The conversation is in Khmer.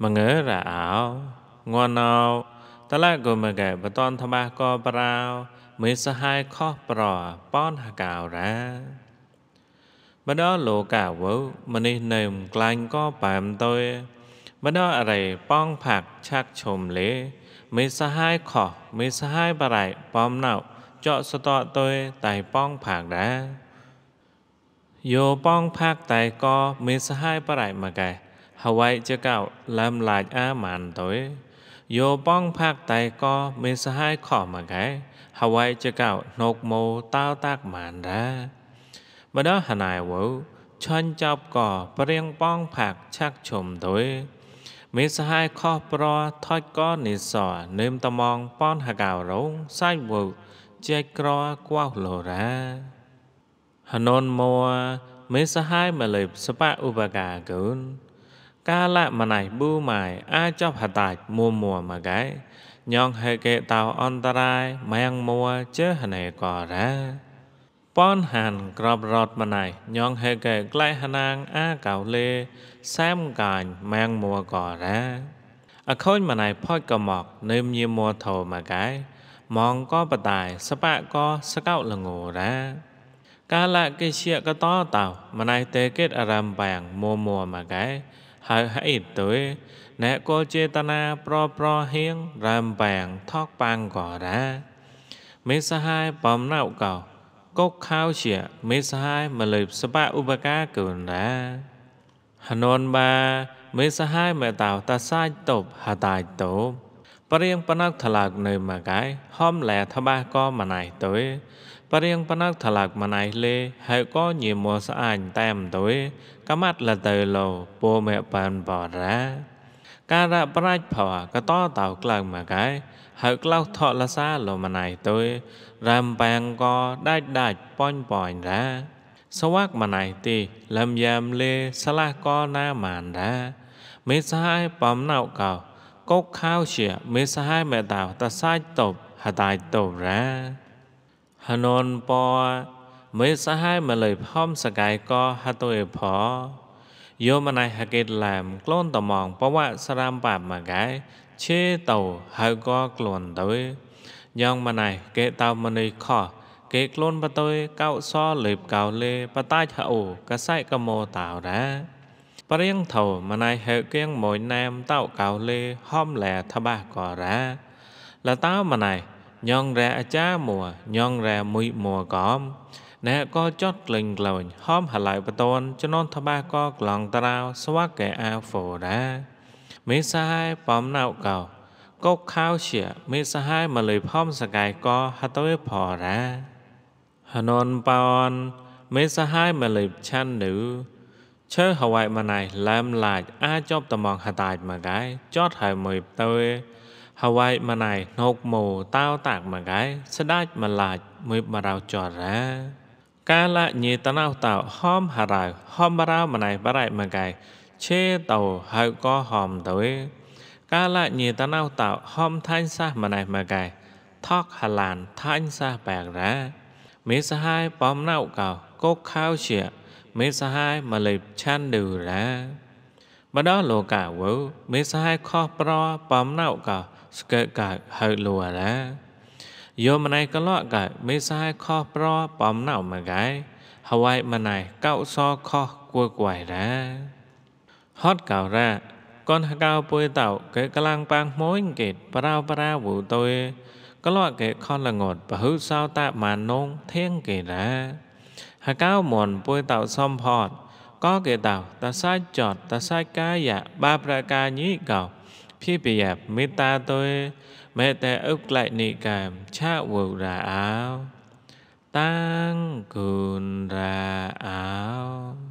mà ngỡ là ảo ngon nào ta lại gồm mà gầy bà tôn thà ba co bà rào mới sa hai khó bà rò bón hà cào ra bà đó lộ cả vũ mà đi nềm clan có bàm tôi bà đó ở đây bong phạc chắc chồm lễ mới sa hai khó mới sa hai bà rải bom nào cho sơ tọa tôi tại bong phạc ra, phạc mới đã โยป้องภาคไตก็มีสหายปรายมาแก่ហើយជាកៅឡាំឡាចអាម៉ានទៅយោប៉ងផាក់តែក៏មានសហាយខមកែហើយជាកៅណុកម៉ូតៅតាក់ម៉ានរាម្ដងហណៃវោឆាញ់ចប់ក៏ប្រៀងប៉ងផាក់ឆាក់ឈុំទៅមានសហាយខុសប្រថុចក៏និសរនឹមត្មងប៉នហកៅរងសាច់វោចែកក្រកោះលរ៉ាហននមួមេសហាយមកលើសបៈឧបការគុណកាលមណៃប៊ូម៉ៃអាចបហតាចមួមួមកែញងហេកេតោអន្តរាយម៉ែងមួជើហណេកោរ៉ាប៉នហានក្របរត់ម៉ណៃញងហេកេក្លែហណាងអាកោលេសែមកាញ់ម៉ែងមួកោរ៉ាអខូនម៉ណៃផត់កមកនឹមញាមួធោមកែម៉ងកបតាយសបកសកោលងូរ៉ាកាលៈកិជាកតោតោម៉ណៃតេកេតអរំបាំងមួមួមកែហើយហេតុទេអ្នកក៏ចេតនាប្រប្រហៀងរាមបាំងថកបាំងក៏ដែរមេសហាយបំណៅកោកុកខោជាមេសហាយមលើបសបៈឧបការកូនដែរហននបាមេសហាយមេតៅតសាច់តបហតាច់តបរៀងបណកថ្លើកនៅមកកាយហំលែថាបាក៏ម៉ណៃទុយបរៀងបណកថ្លើកម៉ណៃលេ ហើយក៏ញៀមស្អាញតែមទុយកាមាត់លទៅលោពូមេបានបរា ការៈប្រាច់ផោកតតោក្លើមកកាយហើយក្លោថលសាលោម៉ណៃទុយរាំបាំងក៏ដាច់ដាច់ប៉ញប៉ញរាសវាក់ម៉ណៃទីលំយ៉ាំលេស្លះក៏ណាមានរាមេសាយបំណៅកោកោកខាវជាមេសហាយមេតាវតសាយតបហតាយតបរា ហននពមេសហាយមលៃផំសកាយកហតុអេផយោមណៃហកេតឡាមក្លូនតំងបវៈសរាមបាបមកកាយឆេតោហើយកក្លូនទៅយ៉ាងមណៃកេតោមនីខោកេក្លូនបតុយកោសលេបកោលេបតាចហអូកសៃកមោតាវរាប្រៀងថោម៉ណៃហើកៀងមួយណាមតោកៅលេហំលែថាបាកោរ៉ាលតោម៉ណៃញងរ៉ែអាចារមួញងរ៉ែមួយមួកំណែក៏ចត់ក្លែងក្លែងហំហឡៃបតនចំណនថាបាកោក្លងតារោស្វាកែអាហ្វូរ៉ាមេសាយបំណៅកៅកោខោជាមេសាយមកលុយផំសកាយកោហតយផរ៉ាហននប៉នមេសាយមកលុយឆាន់នឺឈើហវៃម៉ណៃឡាមឡាចអាចប់តំងហតាចមកកែចតហើយមួយតើហវៃម៉ណៃណុកម៉ូតាវតាក់មកកែស្ដាច់ម្លាចមួយបារោចរា កាលញេតណោតោហមហរៅហមរៅម៉ណៃបរៃមកកែឆេតោហើយក៏ហមទៅកាលញេតណោតោហមថាញ់សះម៉ណៃមកកែថកហឡានថាញ់សះបែករ៉ាមេសហាយបំណៅកោកុកខាវជាមេសហាយមលិបឆានឌូរាម្ដងលោកាវោមេសហាយខុសប្របំណៅកោស្កើកើហើយលួរាយោមណៃកលកោមេសហាយខុសប្របំណៅមកកែហើយមណៃកោសខុសគួគួយរាហតកោរាកនហកោពុយតោកេកលាំងប៉ាងមួយកេតប្រាវប្រាវូតុយកលកេខនលងត់ពហុសោតមានុងធៀងកេរាหาก้าหมอนปุ้ยเต่าซ่อมพอดก็เกิดเต่าตาซายจอดตาซายก้าหยาบาประการนี้เก่าพี่ปียบมิตาตัวเมแต่อุกไลนิกรรมชาวูราอ้าวตั้งคุณราอ้าว